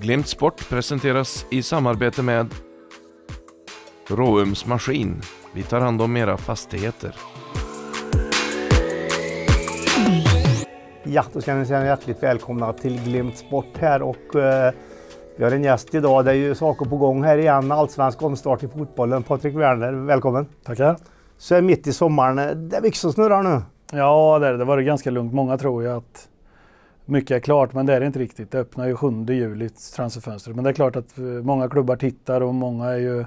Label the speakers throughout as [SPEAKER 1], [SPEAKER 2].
[SPEAKER 1] Glimt Sport presenteras i samarbete med Råums Maskin. Vi tar hand om era fastigheter.
[SPEAKER 2] Ja, då ska ni säga hjärtligt välkomna till Glimt Sport här och eh, vi har en gäst idag. Det är ju saker på gång här igen. Allsvensk omstart i fotbollen. Patrik Werner, välkommen! Tackar! Så är mitt i sommaren. Det är mycket som snurrar nu.
[SPEAKER 1] Ja, det, det var det ganska lugnt. Många tror ju att mycket är klart, men det är det inte riktigt. Det öppnar ju 7 juli, transferfönstret. Men det är klart att eh, många klubbar tittar och många är ju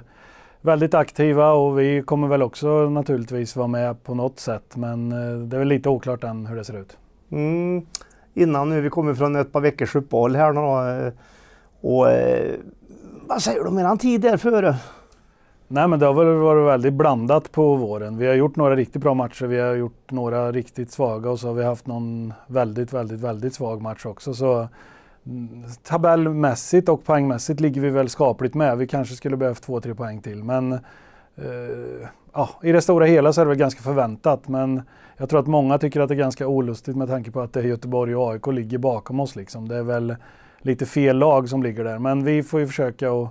[SPEAKER 1] väldigt aktiva och vi kommer väl också naturligtvis vara med på något sätt. Men eh, det
[SPEAKER 2] är väl lite oklart än hur det ser ut. Mm. Innan nu, vi kommer från ett par veckors uppehåll här nu eh, och, och vad säger du om eran tid där före?
[SPEAKER 1] Nej, men det har väl varit väldigt blandat på våren. Vi har gjort några riktigt bra matcher, vi har gjort några riktigt svaga och så har vi haft någon väldigt, väldigt, väldigt svag match också. Så mm, tabellmässigt och poängmässigt ligger vi väl skapligt med. Vi kanske skulle behövt två, tre poäng till, men eh, ja, i det stora hela så är det väl ganska förväntat. Men jag tror att många tycker att det är ganska olustigt med tanke på att det är Göteborg och AIK ligger bakom oss. Liksom. Det är väl lite fel lag som ligger där, men vi får ju försöka att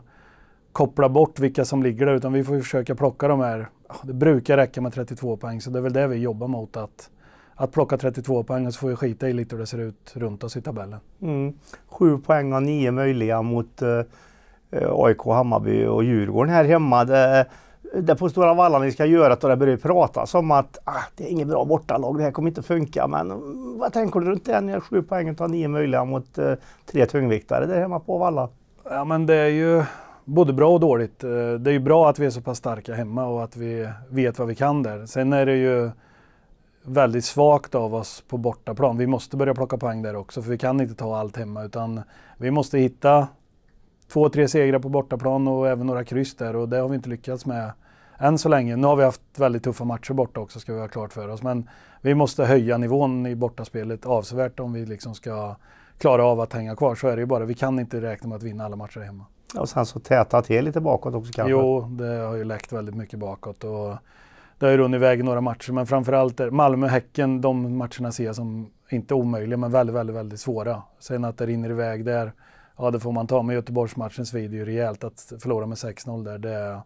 [SPEAKER 1] koppla bort vilka som ligger där utan vi får försöka plocka de här. Det brukar räcka med 32 poäng så det är väl det vi jobbar mot att att plocka 32 poäng och så får vi skita i lite hur det ser ut runt oss i tabellen.
[SPEAKER 2] Mm. Sju poäng av nio möjliga mot eh, AIK, Hammarby och Djurgården här hemma. Det, det på Stora Valla ni ska göra att det börjar pratas om att ah, det är inget bra bortalag, det här kommer inte funka. Men mm, vad tänker du runt det när sju poäng av nio möjliga mot eh, tre tungviktare där hemma på Valla?
[SPEAKER 1] Ja men det är ju, både bra och dåligt. Eh, det är ju bra att vi är så pass starka hemma och att vi vet vad vi kan där. Sen är det ju väldigt svagt av oss på bortaplan. Vi måste börja plocka poäng där också för vi kan inte ta allt hemma utan vi måste hitta två, tre segrar på bortaplan och även några kryss där och det har vi inte lyckats med än så länge. Nu har vi haft väldigt tuffa matcher borta också ska vi ha klart för oss men vi måste höja nivån i bortaspelet avsevärt om vi liksom ska klara av att hänga kvar. Så är det ju bara. Vi kan inte räkna med att vinna alla matcher hemma.
[SPEAKER 2] Och sen så täta till lite bakåt också kanske? Jo,
[SPEAKER 1] det har ju läckt väldigt mycket bakåt. Och det har ju runnit iväg några matcher, men framförallt Malmö-Häcken, de matcherna ser jag som inte omöjliga, men väldigt, väldigt, väldigt svåra. Sen att det rinner iväg där, ja det får man ta. Men Göteborgsmatchen svider ju rejält. Att förlora med 6-0 där, det,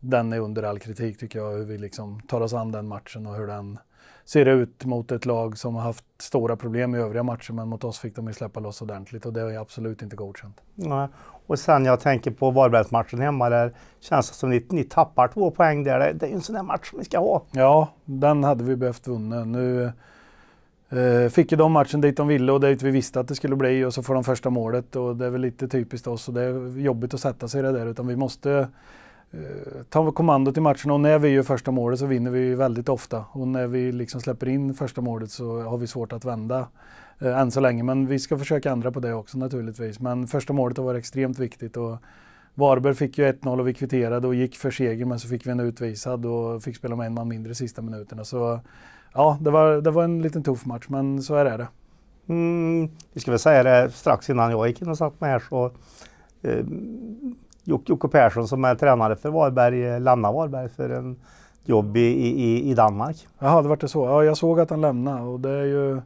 [SPEAKER 1] den är under all kritik tycker jag. Hur vi liksom tar oss an den matchen och hur den ser ut mot ett lag som har haft stora problem i övriga matcher, men mot oss fick de ju släppa loss ordentligt och det är absolut inte godkänt.
[SPEAKER 2] Nej. Och sen jag tänker på Varbergsmatchen hemma där känns det som ni, ni tappar två poäng där. Det, är ju en sån där match som ni ska ha. Ja, den hade vi behövt vinna. Nu
[SPEAKER 1] eh, fick ju de matchen dit de ville och dit vi visste att det skulle bli och så får de första målet och det är väl lite typiskt oss och det är jobbigt att sätta sig i det där utan vi måste eh, ta kommandot i matchen och när vi gör första målet så vinner vi väldigt ofta. Och när vi liksom släpper in första målet så har vi svårt att vända Eh, än så länge. Men vi ska försöka ändra på det också naturligtvis. Men första målet har varit extremt viktigt. Och Varberg fick ju 1-0 och vi kvitterade och gick för seger men så fick vi en utvisad och fick spela med en man mindre sista minuterna. Så ja, det var, det var en liten tuff match men så är det.
[SPEAKER 2] Mm, vi ska väl säga det strax innan jag gick in och satt mig här så eh, Jocke Persson som är tränare för Varberg eh, lämnade Varberg för en jobb i, i, i Danmark.
[SPEAKER 1] Jaha, det var det så. Ja, jag såg att han lämnade och det är ju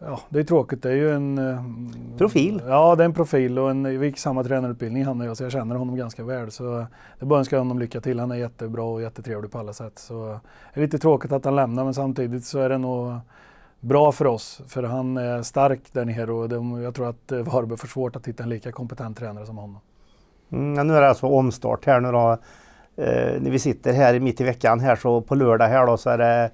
[SPEAKER 1] Ja, det är tråkigt. Det är ju en... Eh, profil? Ja, det är en profil och en, vi gick samma tränarutbildning han och jag, så jag känner honom ganska väl. Så det bara önska honom lycka till. Han är jättebra och jättetrevlig på alla sätt. Så det är lite tråkigt att han lämnar, men samtidigt så är det nog bra för oss, för han är stark där nere och de, jag tror att eh, Varberg får svårt att hitta en lika kompetent tränare som honom.
[SPEAKER 2] Mm, nu är det alltså omstart här nu då. Eh, när vi sitter här mitt i veckan här så på lördag här då så är det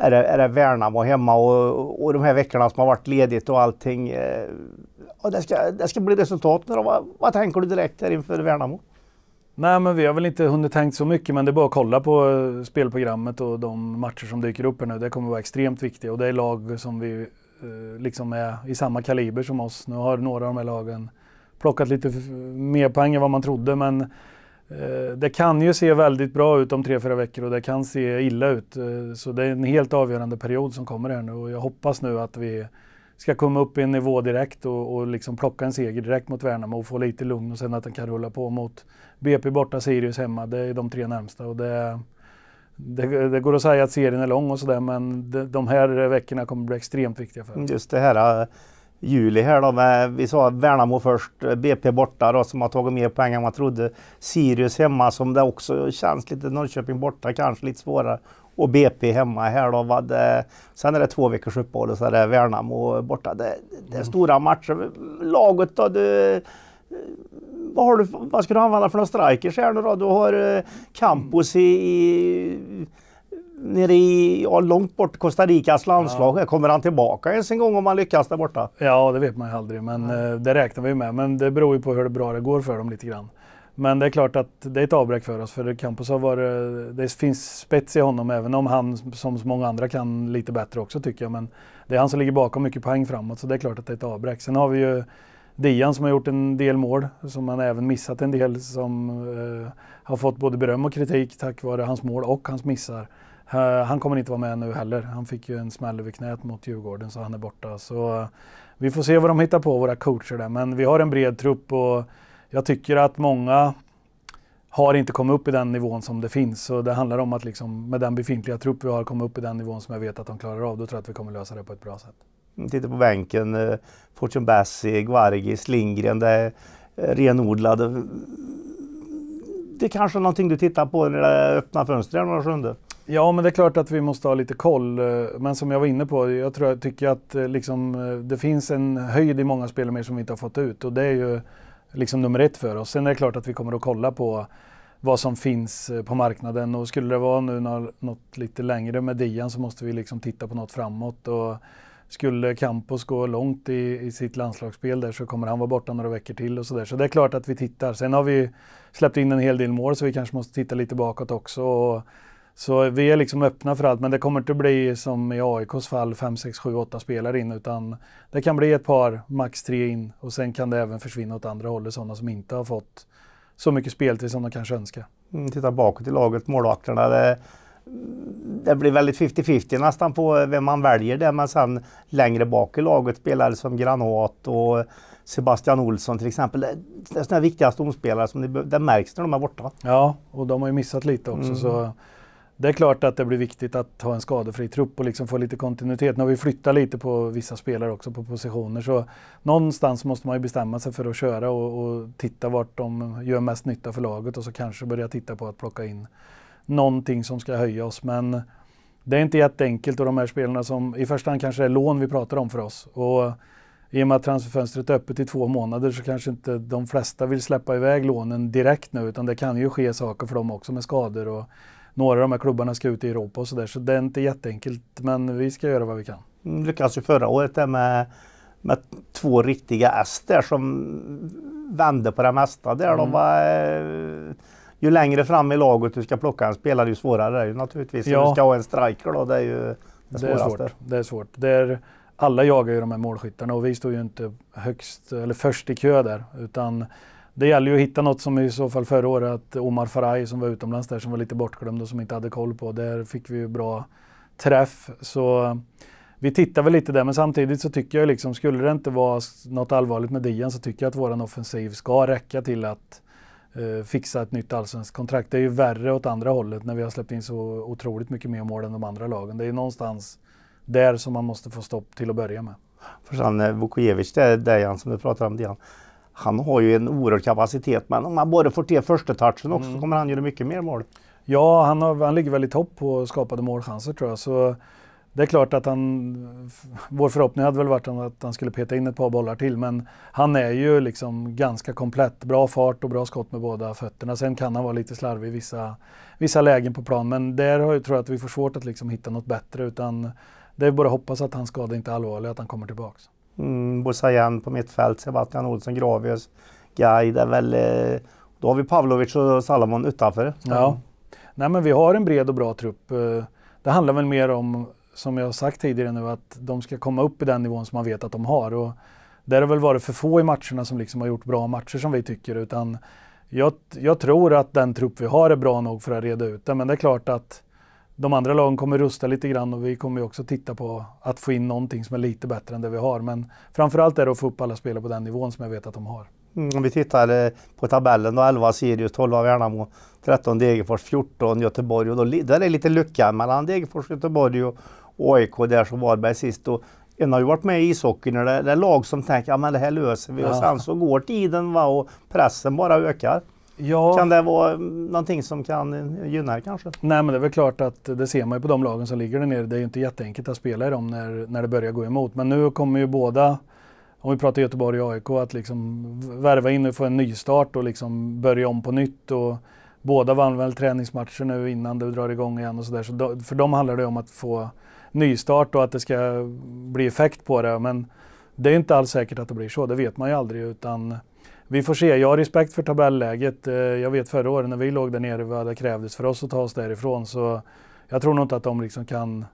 [SPEAKER 2] är det, är det Värnamo hemma och, och de här veckorna som har varit ledigt och allting. Och eh, det, ska, det ska bli resultat nu då. Vad, vad tänker du direkt här inför Värnamo? Nej, men vi har väl inte hunnit
[SPEAKER 1] tänkt så mycket, men det är bara att kolla på eh, spelprogrammet och de matcher som dyker upp här nu. Det kommer vara extremt viktigt och det är lag som vi eh, liksom är i samma kaliber som oss. Nu har några av de här lagen plockat lite mer poäng än vad man trodde, men Eh, det kan ju se väldigt bra ut om tre, fyra veckor och det kan se illa ut. Eh, så det är en helt avgörande period som kommer här nu och jag hoppas nu att vi ska komma upp i en nivå direkt och, och liksom plocka en seger direkt mot Värnamo och få lite lugn och sen att den kan rulla på mot BP borta, Sirius hemma. Det är de tre närmsta och det, det, det går att säga att serien är lång och sådär men de, de här
[SPEAKER 2] veckorna kommer bli extremt viktiga för oss. Just det här eh, juli här då. Med, vi sa Värnamo först, BP borta då som har tagit mer poäng än man trodde. Sirius hemma som det också känns lite, Norrköping borta kanske lite svårare. Och BP hemma här då. Vad det, sen är det två veckors uppehåll och så är det Värnamo borta. Det, det är mm. stora matcher. Laget då? Du, vad, har du, vad ska du använda för några strikers här nu då? Du har eh, Campos i, i nere i, ja, långt bort, Costa Ricas landslag. Ja. Kommer han tillbaka ens en gång om han lyckas där borta?
[SPEAKER 1] Ja, det vet man ju aldrig, men mm. det räknar vi med. Men det beror ju på hur bra det går för dem lite grann. Men det är klart att det är ett avbräck för oss, för Campos har varit, det finns spets i honom, även om han som så många andra kan lite bättre också tycker jag. Men det är han som ligger bakom mycket poäng framåt, så det är klart att det är ett avbräck. Sen har vi ju Dian som har gjort en del mål, som han även missat en del, som eh, har fått både beröm och kritik tack vare hans mål och hans missar. Eh, han kommer inte vara med nu heller. Han fick ju en smäll över knät mot Djurgården så han är borta. Så eh, vi får se vad de hittar på, våra coacher där. Men vi har en bred trupp och jag tycker att många har inte kommit upp i den nivån som det finns. Så det handlar om att liksom, med den befintliga trupp vi har komma upp i den nivån som jag vet att de klarar av. Då tror jag att vi kommer lösa det på ett bra sätt.
[SPEAKER 2] Titta på bänken. Eh, Fortune Bassi, Gvargis, Lindgren. Det är renodlade. Det är kanske är någonting du tittar på när det öppna fönstret den 7
[SPEAKER 1] Ja, men det är klart att vi måste ha lite koll. Eh, men som jag var inne på, jag tror, tycker att eh, liksom, eh, det finns en höjd i många spelare som vi inte har fått ut och det är ju liksom nummer ett för oss. Sen är det klart att vi kommer att kolla på vad som finns på marknaden och skulle det vara nu något lite längre med Dian så måste vi liksom titta på något framåt. Och skulle Campos gå långt i, i sitt landslagsspel där så kommer han vara borta några veckor till och sådär. Så det är klart att vi tittar. Sen har vi släppt in en hel del mål så vi kanske måste titta lite bakåt också. Och, så vi är liksom öppna för allt, men det kommer inte bli som i AIKs fall 5, 6, 7, 8 spelare in, utan det kan bli ett par, max tre in och sen kan det
[SPEAKER 2] även försvinna åt andra hållet, sådana som inte har fått så mycket speltid som de kanske önskar. Mm, titta bakåt i laget, målvakterna. Det, det blir väldigt 50-50 nästan på vem man väljer där, men sen längre bak i laget spelare som Granat och Sebastian Olsson till exempel. Det är sådana viktiga stomspelare som det, det märks när de är borta. Ja, och de har ju
[SPEAKER 1] missat lite också. Mm. Så det är klart att det blir viktigt att ha en skadefri trupp och liksom få lite kontinuitet. Nu har vi flyttat lite på vissa spelare också på positioner så någonstans måste man ju bestämma sig för att köra och, och titta vart de gör mest nytta för laget och så kanske börja titta på att plocka in någonting som ska höja oss. Men det är inte jätteenkelt och de här spelarna som i första hand kanske är lån vi pratar om för oss. Och i och med att transferfönstret är öppet i två månader så kanske inte de flesta vill släppa iväg lånen direkt nu utan det kan ju ske saker för dem också med skador och några av de här klubbarna ska ut i Europa och sådär. Så det är inte jätteenkelt, men vi ska göra
[SPEAKER 2] vad vi kan. Vi mm, Lyckades ju förra året med, med två riktiga S där som vände på det mesta där. Mm. De var, eh, ju längre fram i laget du ska plocka en spelare ju svårare det är det naturligtvis. Ja. Om du ska ha en striker då, det är ju det, det är svårt.
[SPEAKER 1] Det är svårt. Det är, alla jagar ju de här målskyttarna och vi står ju inte högst eller först i kö där utan det gäller ju att hitta något som i så fall förra året, att Omar Faraj som var utomlands där, som var lite bortglömd och som inte hade koll på. Där fick vi ju bra träff. Så vi tittar väl lite där, men samtidigt så tycker jag liksom, skulle det inte vara något allvarligt med Dian så tycker jag att våran offensiv ska räcka till att eh, fixa ett nytt allsvenskt kontrakt. Det är ju värre åt andra hållet när vi har släppt in så otroligt mycket mer mål än de andra lagen. Det är någonstans där
[SPEAKER 2] som man måste få stopp till att börja med. Förstås, eh, Vukovic, det är Dejan som du pratar om, Dian han har ju en oerhörd kapacitet, men om han bara får till första touchen också mm. så kommer han göra mycket mer mål. Ja, han, har, han ligger väl i topp på skapade målchanser tror jag. Så det är klart att
[SPEAKER 1] han, vår förhoppning hade väl varit att han skulle peta in ett par bollar till, men han är ju liksom ganska komplett. Bra fart och bra skott med båda fötterna. Sen kan han vara lite slarvig i vissa, vissa lägen på plan, men där tror jag att vi får svårt att liksom hitta något bättre, utan det är bara att hoppas att hans skada inte är allvarlig, att han kommer tillbaka
[SPEAKER 2] mm, Bosayan på mittfält, Sebastian Olsson, Gravius, Guy. Det är väl, eh, då har vi Pavlovic och Salomon utanför. Ja.
[SPEAKER 1] Nej, men vi har en bred och bra trupp. Eh, det handlar väl mer om, som jag sagt tidigare nu, att de ska komma upp i den nivån som man vet att de har. Och där har väl varit för få i matcherna som liksom har gjort bra matcher som vi tycker. Utan jag, jag tror att den trupp vi har är bra nog för att reda ut det. Men det är klart att de andra lagen kommer rusta lite grann och vi kommer också titta på att få in någonting som är lite bättre än det vi har. Men framförallt är det att få upp alla spelare på den nivån som jag vet att de har.
[SPEAKER 2] Mm, om vi tittar eh, på tabellen då, 11 Sirius, 12 Värnamo, 13 Degerfors, 14 Göteborg. Och då, där är lite lucka mellan Degerfors, Göteborg och AIK där som Varberg sist. Och en har ju varit med i ishockey när det är lag som tänker att ja, det här löser vi. Ja. Och sen så går tiden va, och pressen bara ökar. Ja. Kan det vara någonting som kan gynna er kanske?
[SPEAKER 1] Nej men det är väl klart att det ser man ju på de lagen som ligger där nere. Det är ju inte jätteenkelt att spela i dem när, när det börjar gå emot. Men nu kommer ju båda, om vi pratar Göteborg och AIK, att liksom värva in och få en nystart och liksom börja om på nytt. Och båda vann väl träningsmatcher nu innan det drar igång igen och sådär. Så, för dem handlar det om att få nystart och att det ska bli effekt på det. Men det är inte alls säkert att det blir så, det vet man ju aldrig. Utan vi får se. Jag har respekt för tabelläget. Eh, jag vet förra året när vi låg där nere vad det krävdes för oss att ta oss därifrån. Så jag tror nog inte att de liksom kan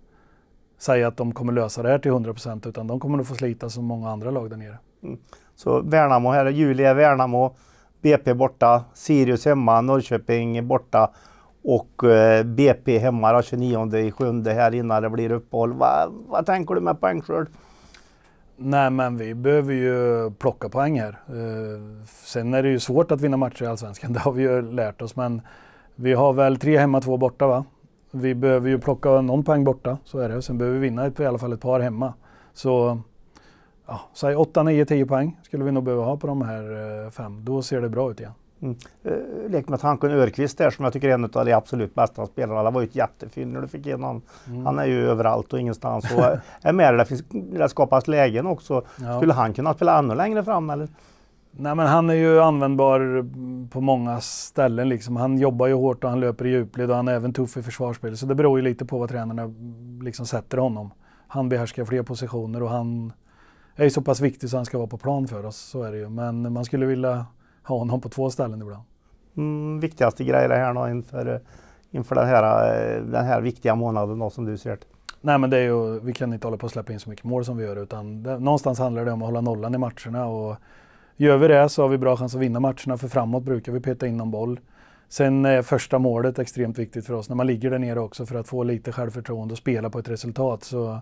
[SPEAKER 1] säga att de kommer lösa det här till 100 procent utan de kommer nog få slita som många andra lag där nere.
[SPEAKER 2] Mm. Så Värnamo här, juli Värnamo, BP borta, Sirius hemma, Norrköping borta och eh, BP hemma 29 i sjunde här innan det blir uppehåll. Vad va tänker du med poängskörd?
[SPEAKER 1] Nej, men vi behöver ju plocka poäng här. Eh, sen är det ju svårt att vinna matcher i Allsvenskan, det har vi ju lärt oss. Men vi har väl tre hemma, två borta va? Vi behöver ju plocka någon poäng borta, så är det. Sen behöver vi vinna i alla fall ett par hemma. Så ja, säg 8, 9, 10 poäng skulle vi nog behöva ha på de här eh, fem. Då ser det bra ut igen.
[SPEAKER 2] Mm. Eh, lek med tanken Örqvist där som jag tycker är en av de absolut bästa spelarna. Det var ju ett jättefynd när du fick in honom. Mm. Han är ju överallt och ingenstans och är med där. Det skapas lägen också. Ja. Skulle han kunna spela ännu längre fram eller?
[SPEAKER 1] Nej men han är ju användbar på många ställen liksom. Han jobbar ju hårt och han löper i djupled och han är även tuff i försvarsspelet. Så det beror ju lite på vad tränarna liksom sätter honom. Han behärskar fler positioner och han är ju så pass viktig så han ska vara på plan för oss. Så är det ju. Men
[SPEAKER 2] man skulle vilja ha honom på två ställen ibland. Mm, viktigaste grejerna här nu inför, eh, inför den, här, eh, den här viktiga månaden då, som du ser det? Nej men det är ju, vi kan inte
[SPEAKER 1] hålla på att släppa in så mycket mål som vi gör utan det, någonstans handlar det om att hålla nollan i matcherna och gör vi det så har vi bra chans att vinna matcherna för framåt brukar vi peta in någon boll. Sen är första målet extremt viktigt för oss när man ligger där nere också för att få lite självförtroende och spela på ett resultat. Så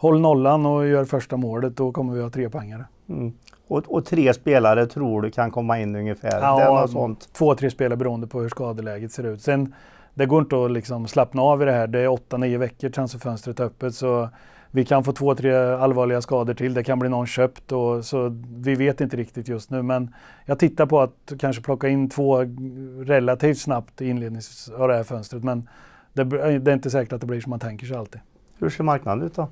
[SPEAKER 1] håll nollan och gör första målet, då kommer vi ha tre poängare.
[SPEAKER 2] Mm. Och, och, tre spelare tror du kan komma in ungefär? Ja, sånt.
[SPEAKER 1] två, tre spelare beroende på hur skadeläget ser ut. Sen, det går inte att liksom slappna av i det här. Det är åtta, nio veckor transferfönstret är öppet. Så vi kan få två, tre allvarliga skador till. Det kan bli någon köpt. Och, så vi vet inte riktigt just nu. Men jag tittar på att kanske plocka in två relativt snabbt i inledningen av det här fönstret. Men det, det är inte säkert att det blir som man tänker sig alltid. Hur ser marknaden ut då?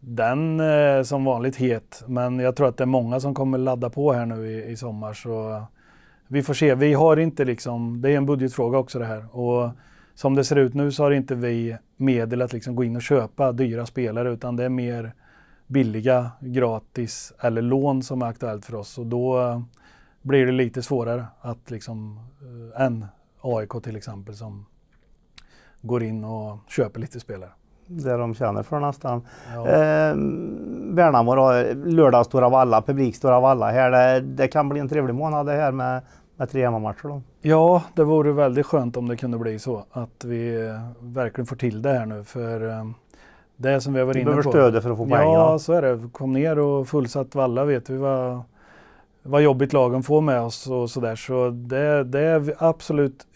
[SPEAKER 1] den är eh, som vanligt het, men jag tror att det är många som kommer ladda på här nu i, i sommar. Så vi får se. Vi har inte liksom, det är en budgetfråga också det här. Och som det ser ut nu så har inte vi medel att liksom gå in och köpa dyra spelare utan det är mer billiga, gratis eller lån som är aktuellt för oss. Och då eh, blir det lite svårare att liksom, eh, än AIK till exempel som
[SPEAKER 2] går in och köper lite spelare. Det de känner för nästan. Ja. Eh, Värnamo då, lördag Stora Valla, publik Stora Valla här. Det, det, kan bli en trevlig månad det här med, med tre hemmamatcher då. Ja, det vore väldigt skönt om det kunde bli
[SPEAKER 1] så att vi eh, verkligen får till det här nu för eh, det som vi var inne på. Du behöver stödet för att få poäng. Ja, så är det. Kom ner och fullsatt Valla vet vi vad vad jobbigt lagen får med oss och sådär. Så det, det är absolut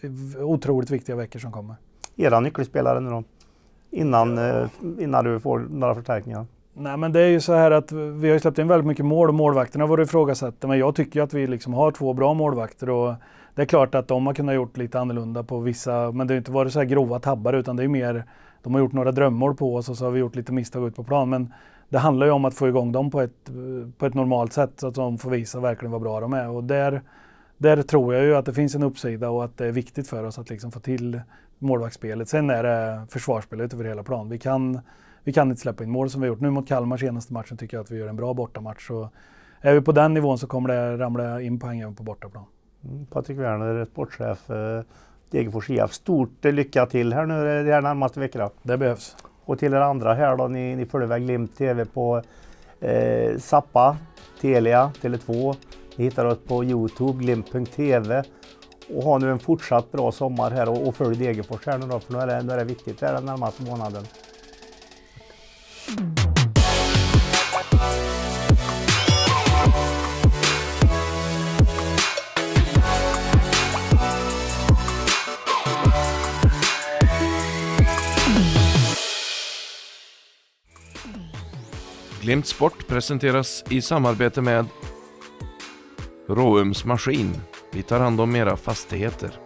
[SPEAKER 1] otroligt viktiga veckor som kommer.
[SPEAKER 2] Era nyckelspelare nu då? innan, ja. Eh, innan du får några förstärkningar?
[SPEAKER 1] Nej men det är ju så här att vi har släppt in väldigt mycket mål och målvakterna har varit ifrågasatta. Men jag tycker att vi liksom har två bra målvakter och det är klart att de har kunnat gjort lite annorlunda på vissa, men det har inte varit så här grova tabbar utan det är mer, de har gjort några drömmål på oss och så har vi gjort lite misstag ut på plan. Men det handlar ju om att få igång dem på ett, på ett normalt sätt så att de får visa verkligen vad bra de är. Och där, där tror jag ju att det finns en uppsida och att det är viktigt för oss att liksom få till målvaktsspelet. Sen är det försvarsspelet över hela plan. Vi kan, vi kan inte släppa in mål som vi har gjort nu mot Kalmar senaste matchen. Tycker jag att vi gör en bra bortamatch. Så är vi på den nivån så kommer det ramla
[SPEAKER 2] in poäng även på bortaplan. Mm, Patrik Werner, sportchef, eh, Degerfors IF. Stort lycka till här nu eh, de här närmaste veckorna. Det behövs. Och till er andra här då, ni, ni följer väl Glimt TV på eh, Zappa, Telia, Tele2. Ni hittar oss på Youtube, glimt.tv och ha nu en fortsatt bra sommar här och, och följ Degerfors här nu då, för nu är det, nu är det viktigt det är den närmaste månaden.
[SPEAKER 1] Glimt Sport presenteras i samarbete med Råums Maskin vi tar hand om era fastigheter.